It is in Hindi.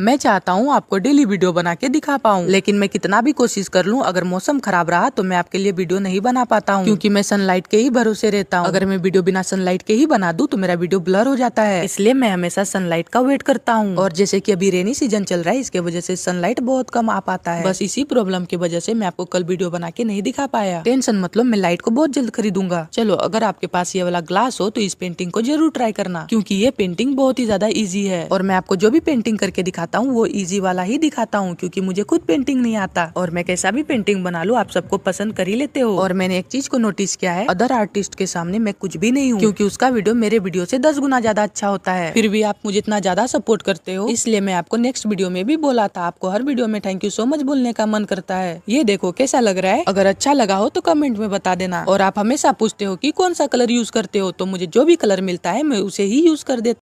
मैं चाहता हूँ आपको डेली वीडियो बना के दिखा पाऊँ लेकिन मैं कितना भी कोशिश कर लूँ अगर मौसम खराब रहा तो मैं आपके लिए वीडियो नहीं बना पाता हूँ क्योंकि मैं सनलाइट के ही भरोसे रहता हूँ अगर मैं वीडियो बिना सनलाइट के ही बना दूँ तो मेरा वीडियो ब्लर हो जाता है इसलिए मैं हमेशा सनलाइट का वेट करता हूँ और जैसे की अभी रेनी सीजन चल रहा है इसके वजह से सनलाइट बहुत कम आ पाता है बस इसी प्रॉब्लम की वजह से मैं आपको कल वीडियो बना के नहीं दिखा पाया टेंशन मतलब मैं लाइट को बहुत जल्द खरीदूंगा चलो अगर आपके पास ये वाला ग्लास हो तो इस पेंटिंग को जरूर ट्राई करना क्यूँकी ये पेंटिंग बहुत ही ज्यादा ईजी है और मैं आपको जो भी पेंटिंग करके दिखा दिखाता हूँ वो इजी वाला ही दिखाता हूँ क्योंकि मुझे खुद पेंटिंग नहीं आता और मैं कैसा भी पेंटिंग बना लू आप सबको पसंद कर ही लेते हो और मैंने एक चीज को नोटिस किया है अदर आर्टिस्ट के सामने मैं कुछ भी नहीं हूँ क्योंकि उसका वीडियो मेरे वीडियो से दस गुना ज्यादा अच्छा होता है फिर भी आप मुझे इतना ज्यादा सपोर्ट करते हो इसलिए मैं आपको नेक्स्ट वीडियो में भी बोला था आपको हर वीडियो में थैंक यू सो मच बोलने का मन करता है ये देखो कैसा लग रहा है अगर अच्छा लगा हो तो कमेंट में बता देना और आप हमेशा पूछते हो कि कौन सा कलर यूज करते हो तो मुझे जो भी कलर मिलता है मैं उसे ही यूज कर देता